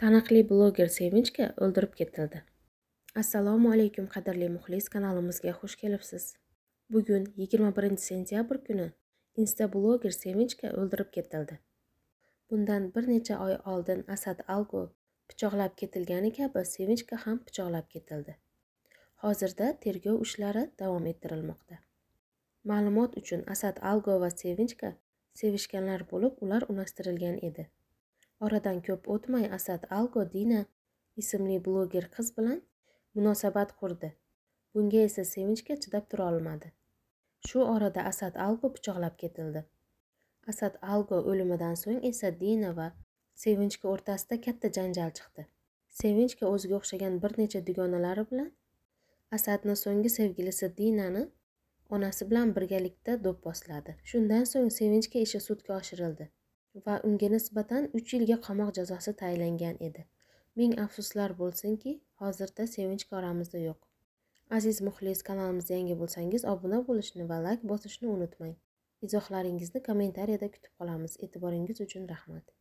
taniqli bloger sevinchka o'ldirib ketildi assalomu alaykum qadrli muxlis kanalimizga xush kelibsiz bugun 21 sentyabr kuni insta bloger sevinchka o'ldirib ketildi bundan bir necha oy oldin asad algo pichoqlab ketilgani kabi sevinchka ham pichoqlab ketildi hozirda tergov ishlari davom ettirilmoqda ma'lumot uchun asad algo va sevinchka sevishganlar bo'lib ular unashtirilgan edi Oradan ko'p o'tmay Asad Algo Dina ismli bloger qiz bilan munosabat qurdi. Bunga esa sevinchga chidab tura olmadi. Shu orada Asad Algo pichoqlab ketildi. Asad Algo o'limidan so'ng esa Dina va Sevinchga o'rtasida katta janjal chiqdi. Sevinchga o'ziga o'xshagan bir necha dugonalari bilan Asadni so'nggi sevgilisi Dinani onasi bilan birgalikda do'pposladi. Shundan so'ng Sevinchga ishi sudga oshirildi. va unga nisbatan uch yilga qamoq jazosi tayinlangan edi ming afsuslar bo'lsinki hozirda sevinch oramizda yo'q aziz muxlis kanalimizga yangi bo'lsangiz obuna bo'lishni va layk bosishni unutmang izohlaringizni kommentariyada kutib qolamiz e'tiboringiz uchun rahmat